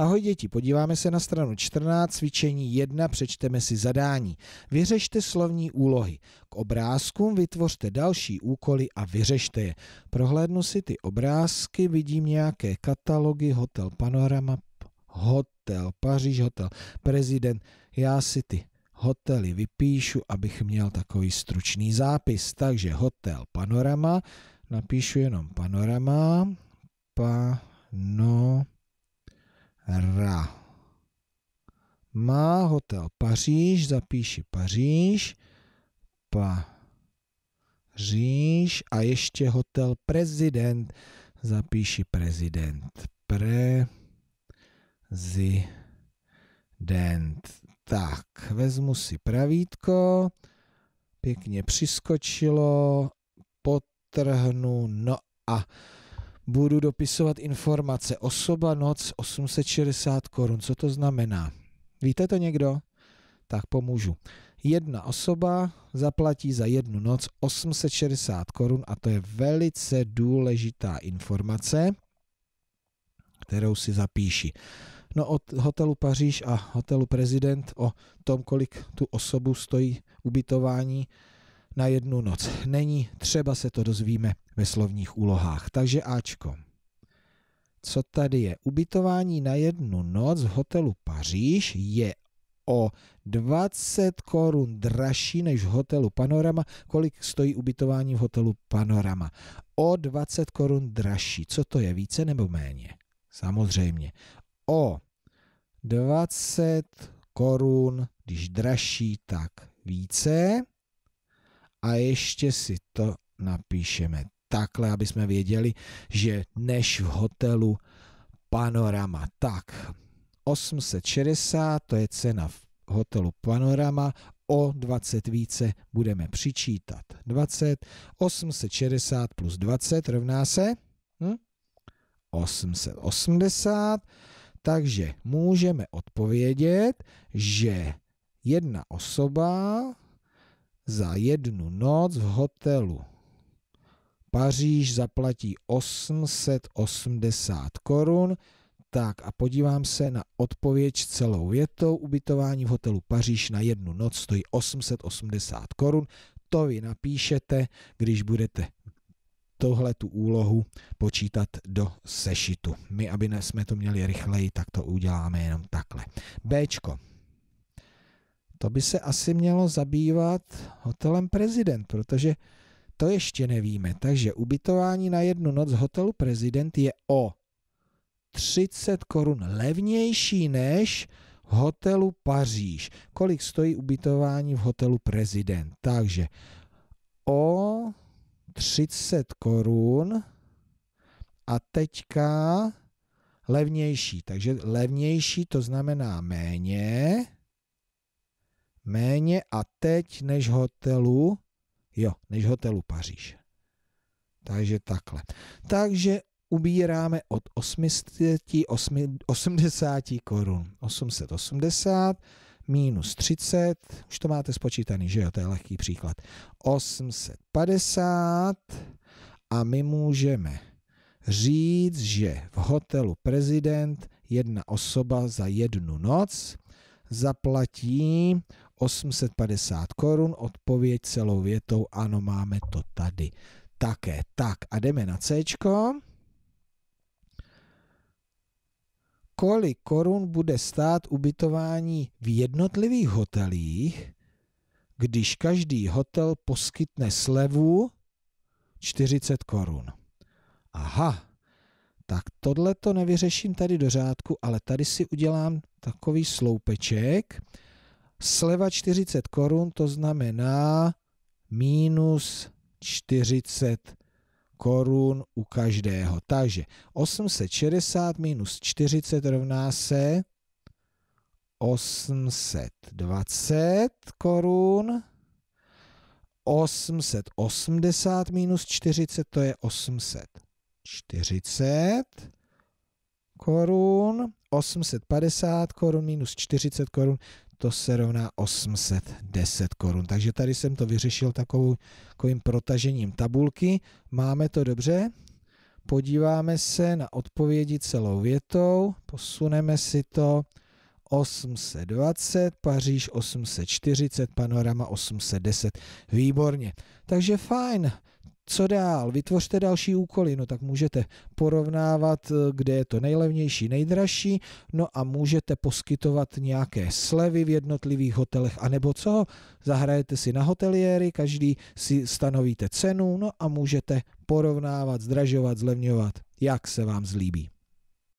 Ahoj děti, podíváme se na stranu 14, cvičení 1, přečteme si zadání. Vyřešte slovní úlohy. K obrázkům vytvořte další úkoly a vyřešte je. Prohlédnu si ty obrázky, vidím nějaké katalogy, hotel Panorama, hotel Paříž, hotel prezident. Já si ty hotely vypíšu, abych měl takový stručný zápis. Takže hotel Panorama, napíšu jenom Panorama, Panorama ra. Má hotel Paříž, zapíši Paříž, Paříž a ještě hotel prezident, zapíši prezident, pre, zi, dent. Tak, vezmu si pravítko, pěkně přiskočilo, potrhnu, no a budu dopisovat informace. Osoba noc 860 korun. Co to znamená? Víte to někdo? Tak pomůžu. Jedna osoba zaplatí za jednu noc 860 korun a to je velice důležitá informace, kterou si zapíši. No od hotelu Paříž a hotelu Prezident o tom, kolik tu osobu stojí ubytování, na jednu noc. Není, třeba se to dozvíme ve slovních úlohách. Takže Ačko. Co tady je? Ubytování na jednu noc v hotelu Paříž je o 20 korun dražší než v hotelu Panorama. Kolik stojí ubytování v hotelu Panorama? O 20 korun dražší. Co to je? Více nebo méně? Samozřejmě. O 20 korun, když dražší, tak více a ještě si to napíšeme takhle, aby jsme věděli, že než v hotelu Panorama. Tak, 860, to je cena v hotelu Panorama, o 20 více budeme přičítat. 20, 860 plus 20 rovná se hm? 880, takže můžeme odpovědět, že jedna osoba za jednu noc v hotelu Paříž zaplatí 880 korun, tak a podívám se na odpověď celou větou. Ubytování v hotelu Paříž na jednu noc stojí 880 korun. To vy napíšete, když budete tohle tu úlohu počítat do sešitu. My, aby jsme to měli rychleji, tak to uděláme jenom takhle. Bčko to by se asi mělo zabývat hotelem prezident, protože to ještě nevíme. Takže ubytování na jednu noc hotelu prezident je o 30 korun levnější než v hotelu Paříž. Kolik stojí ubytování v hotelu prezident? Takže o 30 korun a teďka levnější. Takže levnější to znamená méně méně a teď než hotelu, jo, než hotelu Paříž. Takže takhle. Takže ubíráme od 80 korun. 880 minus 30, už to máte spočítaný, že jo, to je lehký příklad. 850 a my můžeme říct, že v hotelu prezident jedna osoba za jednu noc zaplatí 850 korun, odpověď celou větou, ano, máme to tady také. Tak a jdeme na C. Kolik korun bude stát ubytování v jednotlivých hotelích, když každý hotel poskytne slevu 40 korun? Aha, tak tohle to nevyřeším tady do řádku, ale tady si udělám takový sloupeček. Sleva 40 korun, to znamená minus 40 korun u každého. Takže 860 minus 40 rovná se 820 korun. 880 minus 40 to je 800. 40 korun, 850 korun minus 40 korun, to se rovná 810 korun. Takže tady jsem to vyřešil takovou, takovým protažením tabulky. Máme to dobře? Podíváme se na odpovědi celou větou, posuneme si to 820, Paříž 840, Panorama 810. Výborně. Takže fajn co dál, vytvořte další úkoly, no tak můžete porovnávat, eh, kde je to nejlevnější, nejdražší, no a můžete poskytovat nějaké slevy v jednotlivých hotelech, anebo co, zahrajete si na hoteliéry, každý si stanovíte cenu, no a můžete porovnávat, zdražovat, zlevňovat, jak se vám zlíbí.